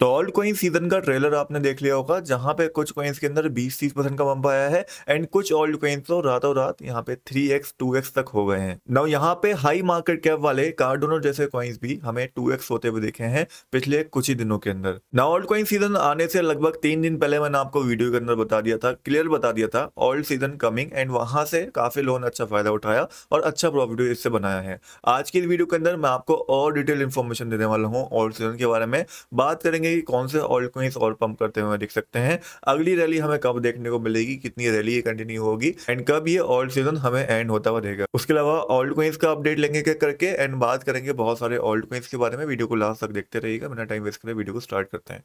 toll coin season का trailer आपने देख लिया होगा जहाँ पे कुछ कोइंस के अंदर 20-30 परसेंट का बंप आया है एंड कुछ ऑल्ड कोइंस तो रातों रात यहाँ पे 3x 2x तक हो गए हैं नाउ यहाँ पे हाई मार्केट कैप वाले कार्डोनो जैसे कोइंस भी हमें 2x होते हुए देखे हैं पिछले कुछ ही दिनों के अंदर नाउ ओल्ड कोइन सीजन आने से लगभग तीन दिन पहले मैंने आपको वीडियो के अंदर बता दिया था क्लियर बता दिया था ऑल्ड सीजन कमिंग एंड वहां से काफी लोगों ने अच्छा फायदा उठाया और अच्छा प्रॉफिट इससे बनाया है आज की वीडियो के अंदर मैं आपको और डिटेल इन्फॉर्मेशन देने वाला हूँ ऑल्ड सीजन के बारे में बात करेंगे देखेंगे कि कौन से ऑल क्वींस और पंप करते हुए देख सकते हैं अगली रैली हमें कब देखने को मिलेगी कितनी रैली कंटिन्यू होगी एंड कब ये ऑल सीजन हमें एंड होता हुआ देगा उसके अलावा ऑल्ड क्वींस का अपडेट लेंगे करके एंड बात करेंगे बहुत सारे ऑल्ड क्वींस के बारे में वीडियो को लास्ट तक देखते रहिएगा मेरा टाइम वेस्ट करें वीडियो को स्टार्ट करते हैं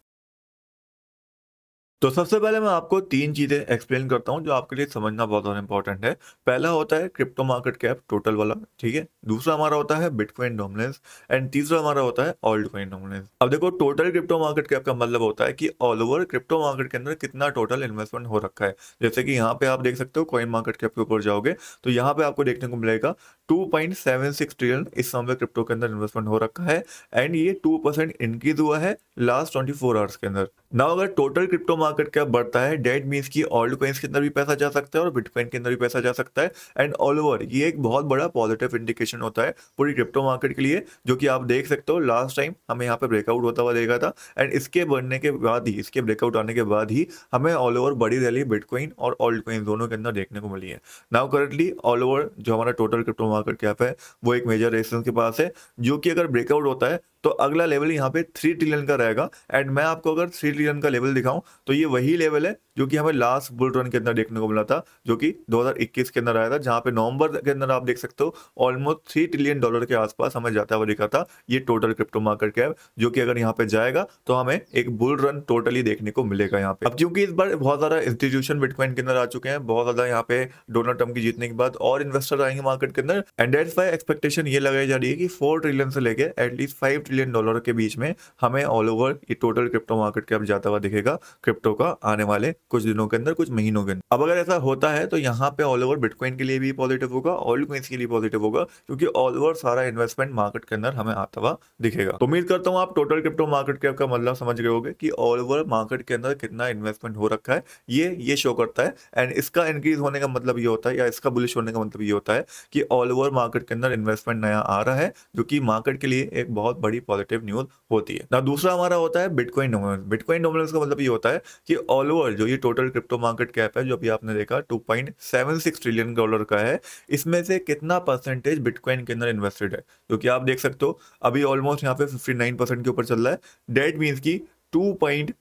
तो सबसे पहले मैं आपको तीन चीज़ें एक्सप्लेन करता हूँ जो आपके लिए समझना बहुत ज़्यादा इंपॉर्टेंट है पहला होता है क्रिप्टो मार्केट कैप टोटल वाला ठीक है दूसरा हमारा होता है बिटकॉइन डोमिनेंस एंड तीसरा हमारा होता है ऑल्ड कॉइन डोमिनेंस अब देखो टोटल क्रिप्टो मार्केट कैप का मतलब होता है कि ऑल ओवर क्रिप्टो मार्केट के अंदर कितना टोटल इन्वेस्टमेंट हो रखा है जैसे कि यहाँ पे आप देख सकते हो कॉइन मार्केट कैप के ऊपर जाओगे तो यहाँ पे आपको देखने को मिलेगा 2.76 ट्रिलियन इस समय क्रिप्टो के अंदर इन्वेस्टमेंट हो रखा है एंड ये 2 परसेंट इंक्रीज हुआ है लास्ट 24 आवर्स के अंदर नाउ अगर टोटल क्रिप्टो मार्केट क्या बढ़ता है डेट मीन्स की ऑल्ड कॉइन्स के अंदर भी पैसा जा सकता है और बिटकॉइन के अंदर भी पैसा जा सकता है एंड ऑल ओवर ये एक बहुत बड़ा पॉजिटिव इंडिकेशन होता है पूरी क्रिप्टो मार्केट के लिए जो कि आप देख सकते हो लास्ट टाइम हमें यहाँ पे ब्रेकआउट होता हुआ देखा था एंड इसके बढ़ने के बाद ही इसके ब्रेकआउट आने के बाद ही हमें ऑल ओवर बड़ी रैली बिटकॉइन और ऑल्ड कॉइन दोनों के अंदर देखने को मिली है नाउ करंटली ऑल ओवर जो हमारा total crypto market market cap है वो एक मेजर रेजिस्टेंस के पास है जो कि अगर ब्रेकआउट होता है तो अगला लेवल यहाँ पे थ्री ट्रिलियन का रहेगा एंड मैं आपको अगर थ्री ट्रिलियन का लेवल दिखाऊं तो ये वही लेवल है जो कि हमें लास्ट बुल रन के अंदर देखने को मिला था जो कि 2021 के अंदर आया था जहां पे नवंबर के अंदर आप देख सकते हो ऑलमोस्ट थ्री ट्रिलियन डॉलर के आसपास हमें जाता हुआ दिखा था ये टोटल क्रिप्टो मार्केट कैप जो कि अगर यहाँ पे जाएगा तो हमें एक बुल रन टोटली देखने को मिलेगा यहाँ पे अब क्योंकि इस बार बहुत ज्यादा इंस्टीट्यूशन बिटकॉइन के अंदर आ चुके हैं बहुत ज्यादा यहाँ पे डोनाल्ड ट्रम्प की जीतने के बाद और इन्वेस्टर आएंगे मार्केट के अंदर एंड डेट्स वाई एक्सपेक्टेशन ये लगाई जा रही है कि फोर ट्रिलियन से लेके एटलीस्ट फाइव ट्रिलियन डॉलर के बीच में हमें ऑल ओवर ये टोटल क्रिप्टो मार्केट के अब जाता हुआ दिखेगा क्रिप्टो का आने वाले कुछ दिनों के अंदर कुछ महीनों के अंदर अब अगर ऐसा होता है तो यहाँ पे ऑल ओवर बिटकॉइन के लिए भी पॉजिटिव होगा ऑल क्वेंस के लिए पॉजिटिव होगा क्योंकि ऑल ओवर सारा इन्वेस्टमेंट मार्केट के अंदर हमें आता हुआ दिखेगा तो उम्मीद करता हूँ आप टोटल क्रिप्टो मार्केट के का मतलब समझ गए होगे कि ऑल ओवर मार्केट के अंदर कितना इन्वेस्टमेंट हो रखा है ये ये शो करता है एंड इसका इंक्रीज होने का मतलब ये होता है या इसका बुलिश होने का मतलब ये होता है कि ऑल ऑल ओवर मार्केट के अंदर इन्वेस्टमेंट नया आ रहा है जो कि मार्केट के लिए एक बहुत बड़ी पॉजिटिव न्यूज होती है ना दूसरा हमारा होता है बिटकॉइन डोमिनेंस बिटकॉइन डोमिनेंस का मतलब ये होता है कि ऑल ओवर जो ये टोटल क्रिप्टो मार्केट कैप है जो अभी आपने देखा टू ट्रिलियन डॉलर का है इसमें से कितना परसेंटेज बिटकॉइन के अंदर इन्वेस्टेड है जो कि आप देख सकते हो अभी ऑलमोस्ट यहाँ पे फिफ्टी के ऊपर चल रहा है डेट मीन्स की 2.79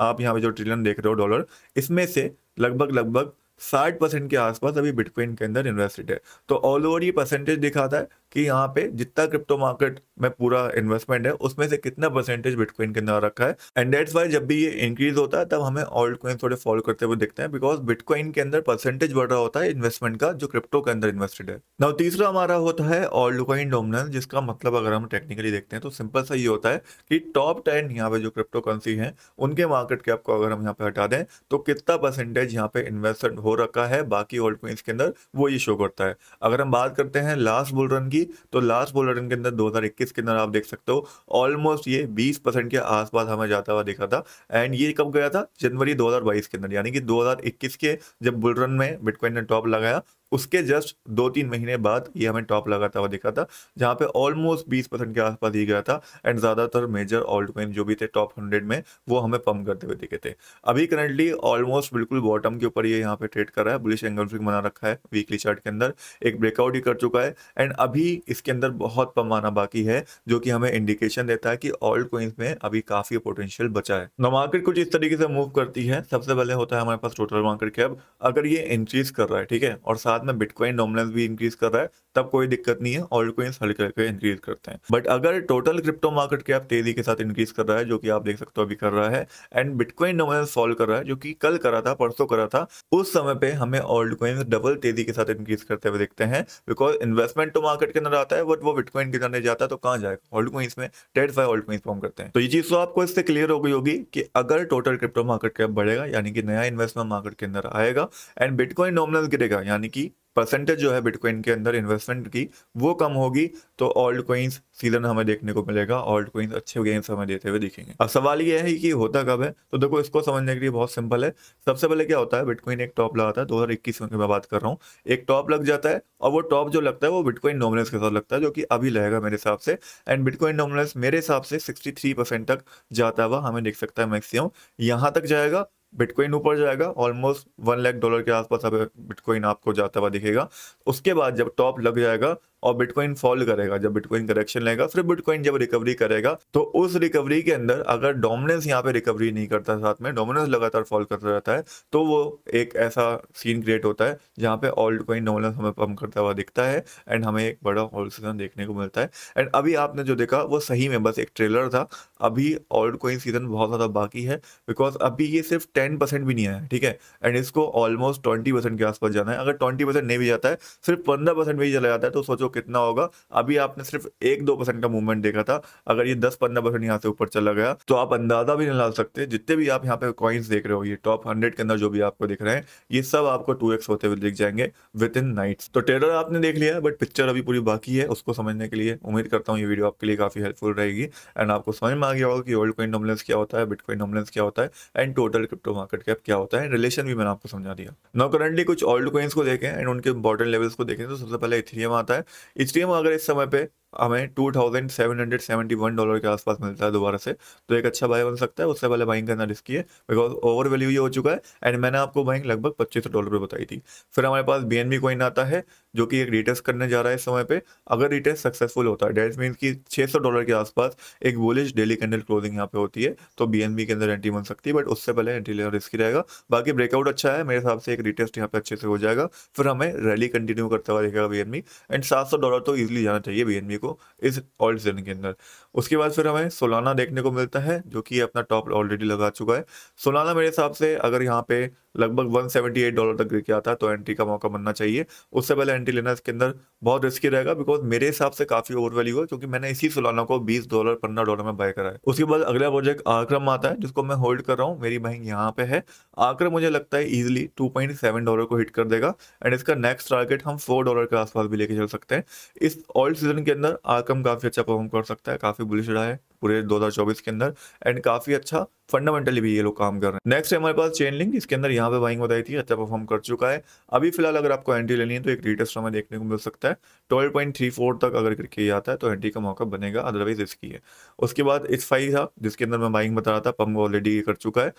आप यहाँ पे जो ट्रिलियन देख रहे हो डॉलर इसमें से लगभग लगभग साठ परसेंट के आसपास अभी बिटकॉइन के अंदर इन्वेस्टेड है तो ऑल ओवर ये परसेंटेज दिखाता है कि यहाँ पे जितना क्रिप्टो मार्केट में पूरा इन्वेस्टमेंट है उसमें से कितना परसेंटेज बिटकॉइन के अंदर रखा है एंड डेट्स वाई जब भी ये इंक्रीज होता है तब हमें ऑल्ड कॉइन थोड़े फॉलो करते हुए दिखते हैं बिकॉज बिटकॉइन के अंदर परसेंटेज बढ़ रहा होता है इन्वेस्टमेंट का जो क्रिप्टो के अंदर इन्वेस्टेड है नाउ तीसरा हमारा होता है ऑल्ड कॉइन डोमिनेंस जिसका मतलब अगर हम टेक्निकली देखते हैं तो सिंपल सा ये होता है कि टॉप टेन यहाँ पे जो क्रिप्टो करेंसी है उनके मार्केट कैप को अगर हम यहाँ पे हटा दें तो कितना परसेंटेज यहाँ पे इन्वेस्टमेंट हो रखा है बाकी ओल्ड कॉइन्स के अंदर वो ये शो करता है अगर हम बात करते हैं लास्ट बुल रन की तो लास्ट बुलेटिन के अंदर 2021 के अंदर आप देख सकते हो ऑलमोस्ट ये 20 परसेंट के आसपास हमें जाता हुआ देखा था एंड ये कब गया था जनवरी 2022 के अंदर यानी कि 2021 के जब बुलेटिन में बिटकॉइन ने टॉप लगाया उसके जस्ट दो तीन महीने बाद ये हमें टॉप लगाता हुआ दिखा था जहाँ पे ऑलमोस्ट बीस परसेंट के आसपास ही गया था एंड ज़्यादातर मेजर ऑल्ट कोइन जो भी थे टॉप हंड्रेड में वो हमें पम्प करते हुए दिखे थे अभी करंटली ऑलमोस्ट बिल्कुल बॉटम के ऊपर ये यहाँ पे ट्रेड कर रहा है बुलिश एंगल फ्रिक बना रखा है वीकली चार्ट के अंदर एक ब्रेकआउट ही कर चुका है एंड अभी इसके अंदर बहुत पम्प आना बाकी है जो कि हमें इंडिकेशन देता है कि ऑल्ट कॉइन्स में अभी काफ़ी पोटेंशियल बचा है नो मार्केट कुछ इस तरीके से मूव करती है सबसे पहले होता है हमारे पास टोटल मार्केट कैप अगर ये इंक्रीज कर रहा है ठीक है और साथ साथ में बिटकॉइन डोमिनेंस भी इंक्रीज कर रहा है तब कोई दिक्कत नहीं है ऑल्ट कोइंस हल्के हल्के इंक्रीज करते हैं बट अगर टोटल क्रिप्टो मार्केट कैप तेजी के साथ इंक्रीज कर रहा है जो कि आप देख सकते हो अभी कर रहा है एंड बिटकॉइन डोमेन सॉल्व कर रहा है जो कि कल करा था परसों करा था उस समय पे हमें ऑल्ट कोइंस डबल तेजी के साथ इंक्रीज करते हुए देखते हैं बिकॉज इन्वेस्टमेंट तो मार्केट के अंदर आता है बट वो बिटकॉइन के अंदर जाता तो कहाँ जाएगा ऑल्ट कोइंस में टेड फाइव ऑल्ट कोइंस फॉर्म करते हैं तो ये चीज तो आपको इससे क्लियर हो गई होगी कि अगर टोटल क्रिप्टो मार्केट कैप बढ़ेगा यानी कि नया इन्वेस्टमेंट मार्केट के अंदर आएगा एंड बिटकॉइन नॉमिनल गिरेगा यानी कि परसेंटेज जो है बिटकॉइन के अंदर इन्वेस्टमेंट की वो कम होगी तो ऑल्ड कोइंस सीजन हमें देखने को मिलेगा ऑल्ड कोइंस अच्छे गेम्स हमें देते हुए दिखेंगे अब सवाल यह है कि होता कब है तो देखो इसको समझने के लिए बहुत सिंपल है सबसे पहले क्या होता है बिटकॉइन एक टॉप लगाता है दो हजार इक्कीस में मैं बात कर रहा हूँ एक टॉप लग जाता है और वो टॉप जो लगता है वो बिटकॉइन नॉमिनल्स के साथ लगता है जो कि अभी लगेगा मेरे हिसाब से एंड बिटकॉइन नॉमिनल्स मेरे हिसाब से सिक्सटी तक जाता हुआ हमें देख सकता है मैक्सिमम यहाँ तक जाएगा बिटकॉइन ऊपर जाएगा ऑलमोस्ट वन लाख डॉलर के आसपास अब बिटकॉइन आपको जाता हुआ दिखेगा उसके बाद जब टॉप लग जाएगा और बिटकॉइन फॉल करेगा जब बिटकॉइन करेक्शन लेगा फिर बिटकॉइन जब रिकवरी करेगा तो उस रिकवरी के अंदर अगर डोमिनेंस यहाँ पे रिकवरी नहीं करता साथ में डोमिनेंस लगातार फॉल करता रहता है तो वो एक ऐसा सीन क्रिएट होता है जहाँ पे ऑल्ड कॉइन डोमिनेंस हमें पम्प करता हुआ दिखता है एंड हमें एक बड़ा हॉल सीजन देखने को मिलता है एंड अभी आपने जो देखा वो सही में बस एक ट्रेलर था अभी ऑल्ड कॉइन सीजन बहुत ज़्यादा बाकी है बिकॉज अभी ये सिर्फ टेन परसेंट भी नहीं आया ठीक है एंड इसको ऑलमोस्ट ट्वेंटी परसेंट के आसपास जाना है अगर ट्वेंटी परसेंट नहीं भी जाता है सिर्फ पंद्रह परसेंट भी चला जाता है तो सोचो कितना होगा अभी आपने सिर्फ एक दो परसेंट का मूवमेंट देखा था अगर ये दस पंद्रह परसेंट यहाँ से ऊपर चला गया तो आप अंदाजा भी नहीं ला सकते जितने भी आप यहाँ पे कॉइन्स देख रहे हो ये टॉप हंड्रेड के अंदर जो भी आपको दिख रहे हैं ये सब आपको टू होते हुए दिख जाएंगे विद इन नाइट्स तो टेरर आपने देख लिया बट पिक्चर अभी पूरी बाकी है उसको समझने के लिए उम्मीद करता हूँ ये वीडियो आपके लिए काफी हेल्पफुल रहेगी एंड आपको समझ में आ गया होगा कि ओल्ड कॉइन नॉमलेंस क्या होता है बिटकॉइन नॉमलेंस क्या होता है and total crypto market cap क्या होता है रिलेशन भी मैंने आपको समझा दिया नो करंटली कुछ ओल्ड कॉइन्स को देखें एंड उनके इंपॉर्टेंट लेवल्स को देखें तो सबसे पहले इथेरियम आता है एच अगर इस समय पे हमें two thousand seven hundred seventy one dollar के आसपास मिलता है दोबारा से तो एक अच्छा बाय बन सकता है उससे पहले बाइंग करना रिस्की है बिकॉज ओवर वैल्यू ये हो चुका है एंड मैंने आपको बाइंग लगभग पच्चीस डॉलर पर बताई थी फिर हमारे पास बी एन कॉइन आता है जो कि एक रिटेस्ट करने जा रहा है इस समय पे अगर रिटेस्ट सक्सेसफुल होता है डेट मीन की सौ डॉलर के आसपास एक बोलिश डेली कैंडल क्लोजिंग यहाँ पे होती है तो बी के अंदर एंट्री बन सकती है बट उससे पहले एंट्री लेना रिस्की रहेगा बाकी ब्रेकआउट अच्छा है मेरे हिसाब से एक रिटेस्ट यहाँ पे अच्छे से हो जाएगा फिर हमें रैली कंटिन्यू करता हुआ देखेगा बी एंड सात डॉलर तो ईजिली जाना चाहिए बी को को इस ऑल्ट जर्न के अंदर उसके बाद फिर हमें सोलाना देखने को मिलता है जो कि अपना टॉप ऑलरेडी लगा चुका है सोलाना मेरे हिसाब से अगर यहाँ पे लगभग 178 डॉलर तक गिर के आता है तो एंट्री का मौका बनना चाहिए उससे पहले एंट्री लेना इसके अंदर बहुत रिस्की रहेगा बिकॉज मेरे हिसाब से काफी ओवर वैल्यू है क्योंकि मैंने इसी सोलाना को 20 डॉलर पंद्रह डॉलर में बाय करा है उसके बाद अगला प्रोजेक्ट आक्रम आता है जिसको मैं होल्ड कर रहा हूँ मेरी बहन यहाँ पे है आक्रम मुझे लगता है ईजिली टू डॉलर को हिट कर देगा एंड इसका नेक्स्ट टारगेट हम फोर डॉलर के आसपास भी लेके चल सकते हैं इस ऑल्ड सीजन के अंदर अंदर आकम काफ़ी अच्छा परफॉर्म कर सकता है काफ़ी बुलिश रहा है पूरे 2024 के अंदर एंड काफ़ी अच्छा फंडामेंटली भी ये लोग काम कर रहे हैं नेक्स्ट है हमारे पास चेन लिंक इसके अंदर यहाँ पे बाइंग बताई थी अच्छा परफॉर्म कर चुका है अभी फिलहाल अगर आपको एंट्री लेनी है तो एक रिटेस्ट हमें देखने को मिल सकता है ट्वेल्व पॉइंट थ्री फोर तक अगर करके आता है तो एंट्री का मौका बनेगा अदरवाइज इसकी है उसके बाद इस फाइव था जिसके अंदर मैं बाइंग बता रहा था पम्प ऑलरेडी कर चुका है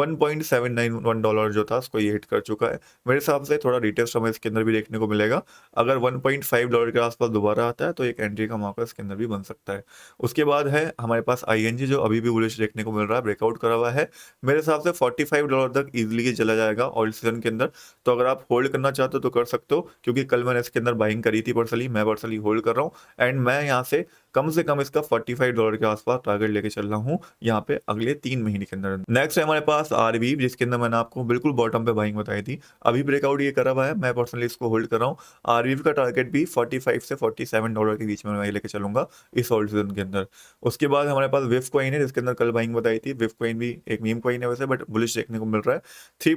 one point seven nine one dollar जो था उसको ये हिट कर चुका है मेरे हिसाब से थोड़ा रिटेस्ट हमें इसके अंदर भी देखने को मिलेगा अगर वन पॉइंट फाइव डॉलर के आसपास दोबारा आता है तो एक एंट्री का मौका इसके अंदर भी बन सकता है उसके बाद है हमारे पास आई जो अभी भी बुलिश देखने को मिल रहा है ब्रेकआउट आउट करा हुआ है मेरे हिसाब से 45 डॉलर तक इजीली चला जाएगा ऑयल सीजन के अंदर तो अगर आप होल्ड करना चाहते हो तो कर सकते हो क्योंकि कल मैंने इसके अंदर बाइंग करी थी पर्सनली मैं पर्सनली होल्ड कर रहा हूँ एंड मैं यहाँ से कम से कम इसका 45 डॉलर के आसपास टारगेट लेके चल रहा हूँ यहाँ पे अगले तीन महीने के अंदर नेक्स्ट है हमारे पास आरबी जिसके अंदर मैंने आपको बिल्कुल बॉटम पे बाइंग बताई थी अभी ब्रेकआउट ये करा हुआ है मैं पर्सनली इसको होल्ड कर रहा हूँ आरबी का टारगेट भी 45 से 47 डॉलर के बीच में मैं लेके चलूंगा इस होल्ड सीजन के अंदर उसके बाद हमारे पास विफ कॉइन है जिसके अंदर कल बाइंग बताई थी विफ कॉइन भी एक मीम कॉइन है वैसे बट बुलिश देखने को मिल रहा है थ्री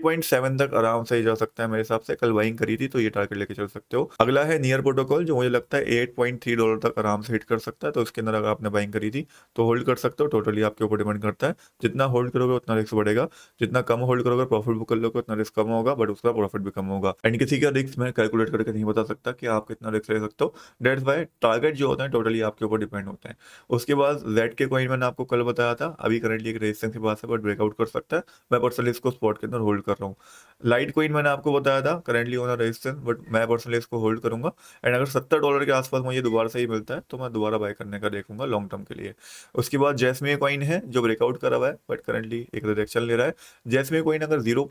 तक आराम से जा सकता है मेरे हिसाब से कल बाइंग करी थी तो ये टारगेट लेके चल सकते हो अगला है नियर प्रोटोकॉल जो मुझे लगता है एट डॉलर तक आराम से हिट कर सकता है सकता है तो उसके अंदर अगर आपने बाइंग करी थी तो होल्ड कर सकते हो टोटली आपके ऊपर डिपेंड करता है जितना होल्ड करोगे उतना रिस्क बढ़ेगा जितना कम होल्ड करोगे प्रॉफिट बुक कर लोगे उतना रिस्क कम होगा बट उसका प्रॉफिट भी कम होगा एंड किसी का रिस्क मैं कैलकुलेट करके नहीं बता सकता कि आप कितना रिस्क ले सकते हो डेट्स बाय टारगेट जो होते हैं टोटली आपके ऊपर डिपेंड होते हैं उसके बाद जेड के कॉइन मैंने आपको कल बताया था अभी करेंटली एक रेजिस्टेंस के पास है बट ब्रेकआउट कर सकता है मैं पर्सनली इसको स्पॉट के अंदर होल्ड कर रहा हूँ लाइट कॉइन मैंने आपको बताया था करेंटली ऑन रेजिस्टेंस बट मैं पर्सनली इसको होल्ड करूंगा एंड अगर सत्तर डॉलर के आसपास मुझे दोबारा से ही मिलता है तो मैं दोबारा बाय करने का देखूंगा लॉन्ग टर्म के लिए उसके बाद जैसमे कॉइन है जो ब्रेकआउट करा हुआ है बट करंटली एक रिजेक्शन तो ले रहा है जैसमे कॉइन अगर जीरो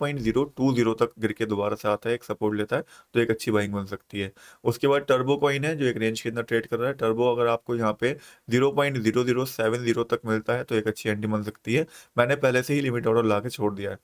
जीरो तक गिर के दोबारा से आता है एक सपोर्ट लेता है तो एक अच्छी बाइंग बन सकती है उसके बाद टर्बो कॉइन है जो एक रेंज के अंदर ट्रेड कर रहा है टर्बो अगर आपको यहाँ पे जीरो तक मिलता है तो एक अच्छी एंटी बन सकती है मैंने पहले से ही लिमिट ऑर्डर ला छोड़ दिया है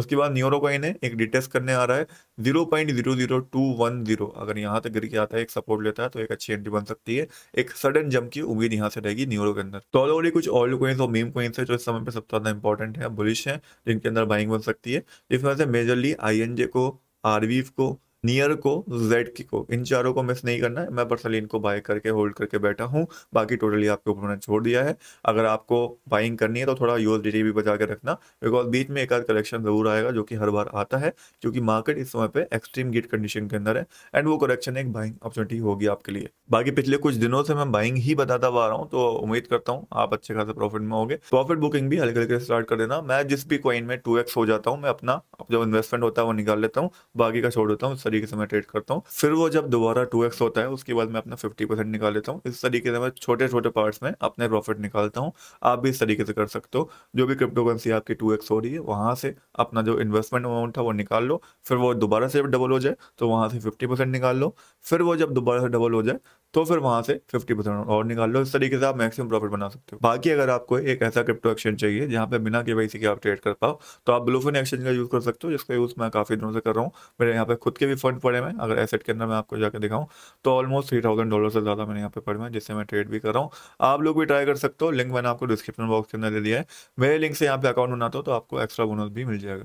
उसके बाद न्यूरो कॉइन है एक डिटेस्ट करने आ रहा है zero point zero zero two one zero अगर यहाँ तक गिर के आता है एक सपोर्ट लेता है तो एक अच्छी एंट्री बन सकती है एक सडन जंप की उम्मीद यहाँ से रहेगी न्यूरो के अंदर तो ऑलरेडी कुछ ऑल कोइंस और मीम कोइंस है जो इस समय पर सबसे ज्यादा इंपॉर्टेंट है बुलिश है जिनके अंदर बाइंग बन सकती है इस वजह से मेजरली आई को आरवीफ को नियर को जेड की को इन चारों को मिस नहीं करना है मैं पर्सनली इनको बाय करके होल्ड करके बैठा हूँ बाकी टोटली आपके ऊपर मैंने छोड़ दिया है अगर आपको बाइंग करनी है तो थोड़ा यूएसडीटी भी बचा के रखना बिकॉज बीच में एक आध करेक्शन जरूर आएगा जो कि हर बार आता है क्योंकि मार्केट इस समय पर एक्सट्रीम गिट कंडीशन के अंदर है एंड वो करेक्शन एक बाइंग अपॉर्चुनिटी होगी आपके लिए बाकी पिछले कुछ दिनों से मैं बाइंग ही बताता हुआ रहा हूँ तो उम्मीद करता हूँ आप अच्छे खासे प्रॉफिट में होंगे प्रॉफिट बुकिंग भी हल्के हल्के स्टार्ट कर देना मैं जिस भी कॉइन में टू हो जाता हूँ मैं अपना जो इन्वेस्टमेंट होता है वो निकाल लेता हूँ बाकी का छोड़ देता हूँ तरीके से मैं ट्रेड करता हूँ फिर वो जब दोबारा टू होता है उसके बाद मैं अपना फिफ्टी परसेंट निकाल लेता हूँ इस तरीके से मैं छोटे छोटे पार्ट्स में अपने प्रॉफिट निकालता हूँ आप भी इस तरीके से कर सकते हो जो भी क्रिप्टो करेंसी आपकी टू हो रही है वहाँ से अपना जो इन्वेस्टमेंट अमाउंट था वो निकाल लो फिर वो दोबारा से डबल हो जाए तो वहाँ से फिफ्टी निकाल लो फिर वो जब दोबारा से डबल हो जाए तो फिर वहाँ से 50 परसेंट और निकाल लो इस तरीके से आप मैक्सिमम प्रॉफिट बना सकते हो बाकी अगर आपको एक ऐसा क्रिप्टो एक्सचेंज चाहिए जहाँ पे बिना के वैसे के आप ट्रेड कर पाओ तो आप ब्लूफिन एक्सचेंज का यूज़ कर सकते हो जिसका यूज़ मैं काफ़ी दिनों से कर रहा हूँ मेरे यहाँ पे खुद के फंड पड़े हैं अगर एसेट के अंदर मैं आपको जाकर दिखाऊं तो ऑलमोस्ट थ्री थाउजेंड डॉलर से ज़्यादा मैंने यहाँ पे पड़े हैं जिससे मैं ट्रेड भी कर रहा हूँ आप लोग भी ट्राई कर सकते हो लिंक मैंने आपको डिस्क्रिप्शन बॉक्स के अंदर दे दिया है मेरे लिंक से यहाँ पे अकाउंट बनाता हो तो आपको एक्स्ट्रा बोनस भी मिल जाएगा